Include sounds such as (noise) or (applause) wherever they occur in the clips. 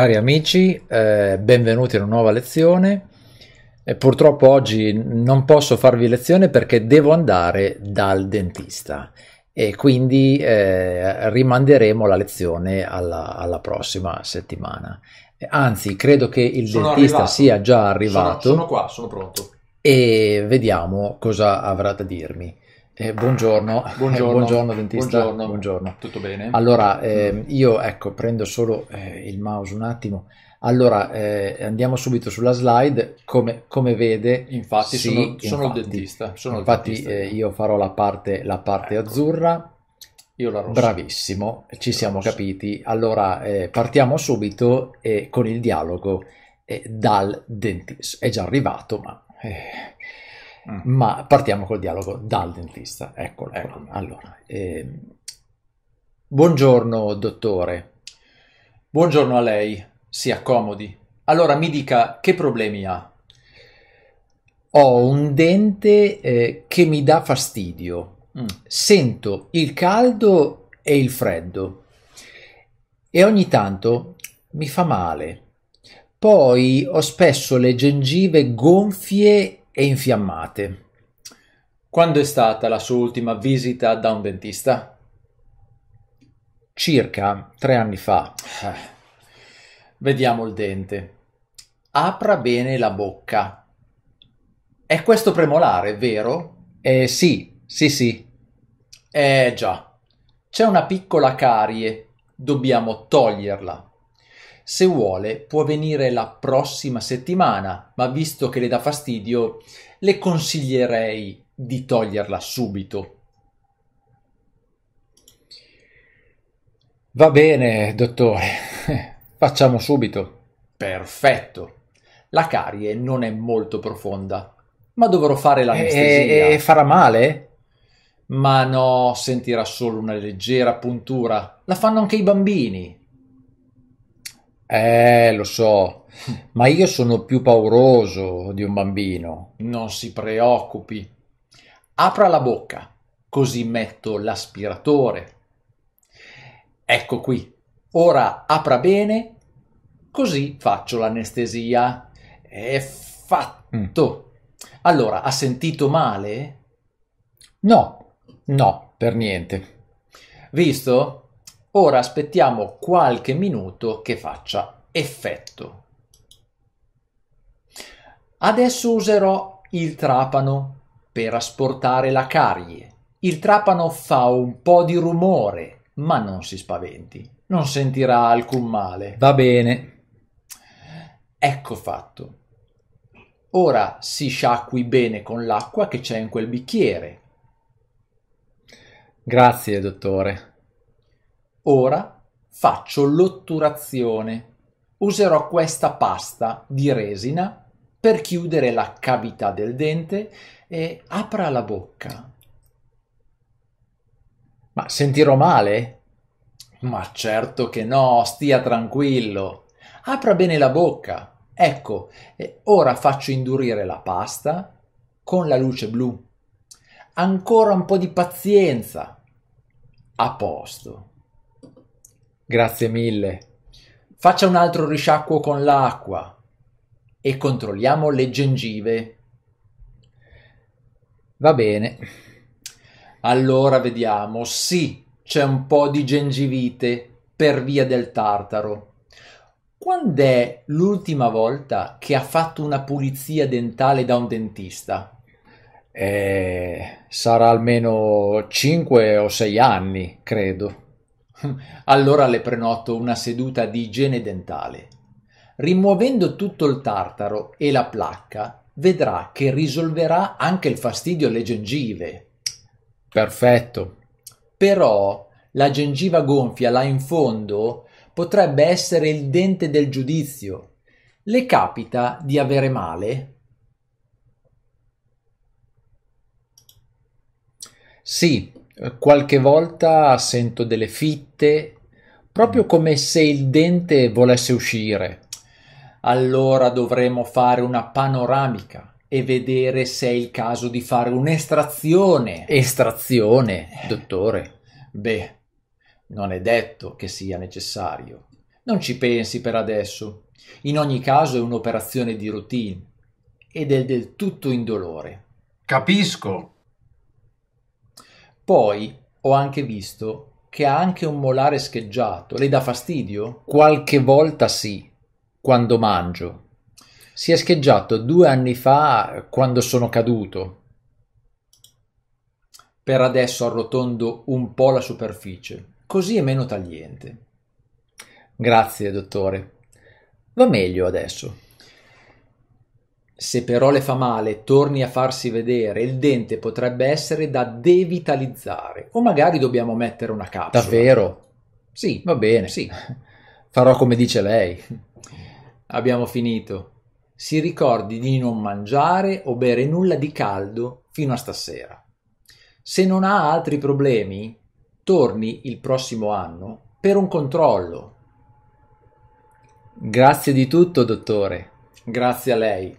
Cari amici, eh, benvenuti in una nuova lezione. Eh, purtroppo oggi non posso farvi lezione perché devo andare dal dentista e quindi eh, rimanderemo la lezione alla, alla prossima settimana. Eh, anzi, credo che il sono dentista arrivato. sia già arrivato. Sono, sono qua, sono pronto. E vediamo cosa avrà da dirmi. Eh, buongiorno. (laughs) Buongiorno. buongiorno. dentista. Buongiorno. buongiorno. Tutto bene? Allora, eh, io ecco, prendo solo eh, il mouse un attimo. Allora, eh, andiamo subito sulla slide. Come, come vede, infatti, sì, sono, sono infatti, il dentista. Sono infatti, il dentista. Eh, io farò la parte, la parte ecco. azzurra. Io la rossa. Bravissimo, ci la siamo rossa. capiti. Allora, eh, partiamo subito con il dialogo dal dentista. È già arrivato, ma Mm. Ma partiamo col dialogo dal dentista. Eccolo. Ecco. Allora, eh, buongiorno dottore. Buongiorno a lei. Si accomodi. Allora mi dica che problemi ha. Ho un dente eh, che mi dà fastidio. Mm. Sento il caldo e il freddo e ogni tanto mi fa male. Poi ho spesso le gengive gonfie e infiammate. Quando è stata la sua ultima visita da un dentista? Circa tre anni fa. Eh, vediamo il dente. Apra bene la bocca. È questo premolare, vero? Eh sì, sì, sì. Eh già. C'è una piccola carie. Dobbiamo toglierla. Se vuole può venire la prossima settimana, ma visto che le dà fastidio, le consiglierei di toglierla subito. Va bene, dottore, (laughs) facciamo subito. Perfetto. La carie non è molto profonda, ma dovrò fare l'anestesia. E, e farà male? Ma no, sentirà solo una leggera puntura. La fanno anche i bambini. Eh, lo so, (laughs) ma io sono più pauroso di un bambino. Non si preoccupi. Apra la bocca, così metto l'aspiratore. Ecco qui. Ora apra bene, così faccio l'anestesia. È fatto. Mm. Allora, ha sentito male? No, no, per niente. Visto? Ora aspettiamo qualche minuto che faccia effetto. Adesso userò il trapano per asportare la carie. Il trapano fa un po' di rumore, ma non si spaventi, non sentirà alcun male. Va bene. Ecco fatto. Ora si sciacqui bene con l'acqua che c'è in quel bicchiere. Grazie, dottore. Ora faccio l'otturazione. Userò questa pasta di resina per chiudere la cavità del dente e apra la bocca. Ma sentirò male? Ma certo che no, stia tranquillo. Apra bene la bocca. Ecco, ora faccio indurire la pasta con la luce blu. Ancora un po' di pazienza. A posto. Grazie mille. Faccia un altro risciacquo con l'acqua e controlliamo le gengive. Va bene. Allora vediamo. Sì, c'è un po' di gengivite per via del tartaro. Quando è l'ultima volta che ha fatto una pulizia dentale da un dentista? Eh, sarà almeno 5 o 6 anni, credo. (laughs) Allora le prenoto una seduta di igiene dentale. Rimuovendo tutto il tartaro e la placca, vedrà che risolverà anche il fastidio alle gengive. Perfetto. Però la gengiva gonfia là in fondo potrebbe essere il dente del giudizio. Le capita di avere male? Sì, eh, qualche volta sento delle fitte, proprio come se il dente volesse uscire. Allora dovremo fare una panoramica e vedere se è il caso di fare un'estrazione. Estrazione, dottore? Beh, non è detto che sia necessario. Non ci pensi per adesso. In ogni caso è un'operazione di routine ed è del tutto indolore. Capisco. Poi ho anche visto che ha anche un molare scheggiato. Le dà fastidio? Qualche volta sì, quando mangio. Si è scheggiato due anni fa quando sono caduto. Per adesso arrotondo un po' la superficie, così è meno tagliente. Grazie, dottore. Va meglio adesso. Se però le fa male, torni a farsi vedere, il dente potrebbe essere da devitalizzare o magari dobbiamo mettere una capsula. Davvero? Sì. Va bene. Sì. (laughs) Farò come dice lei. (laughs) Abbiamo finito. Si ricordi di non mangiare o bere nulla di caldo fino a stasera. Se non ha altri problemi, torni il prossimo anno per un controllo. Grazie di tutto, dottore. Grazie a lei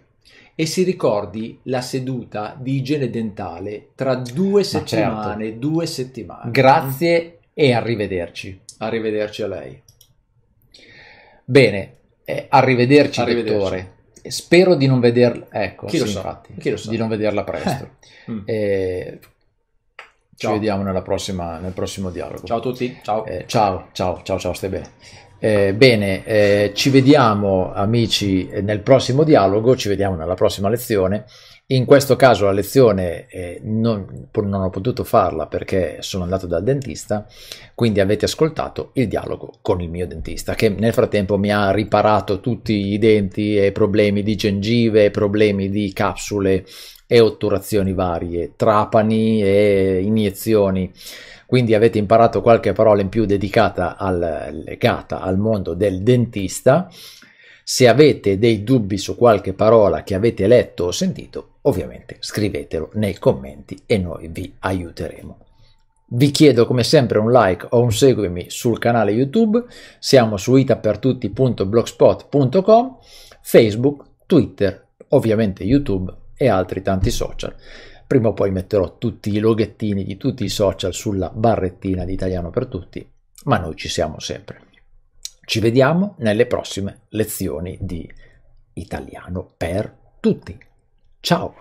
e si ricordi la seduta di igiene dentale tra due certo. settimane, certo. due settimane. Grazie e arrivederci. Arrivederci a lei. Bene, eh, arrivederci, arrivederci. dottore. Spero di non vederla, ecco, Chi sì, so. infatti, Chi di non vederla presto. Eh. (laughs) Eh, ci vediamo prossima, nel prossimo dialogo. Ciao a tutti. Ciao. Eh, ciao, ciao, ciao, ciao, stai bene. Eh, bene, eh, ci vediamo amici nel prossimo dialogo, ci vediamo nella prossima lezione. In questo caso la lezione eh, non, non, ho potuto farla perché sono andato dal dentista, quindi avete ascoltato il dialogo con il mio dentista che nel frattempo mi ha riparato tutti i denti e problemi di gengive, problemi di capsule e otturazioni varie, trapani e iniezioni quindi avete imparato qualche parola in più dedicata al, legata al mondo del dentista. Se avete dei dubbi su qualche parola che avete letto o sentito, ovviamente scrivetelo nei commenti e noi vi aiuteremo. Vi chiedo come sempre un like o un seguimi sul canale YouTube, siamo su itapertutti.blogspot.com, Facebook, Twitter, ovviamente YouTube e altri tanti social prima o poi metterò tutti i loghettini di tutti i social sulla barrettina di italiano per tutti, ma noi ci siamo sempre. Ci vediamo nelle prossime lezioni di italiano per tutti. Ciao!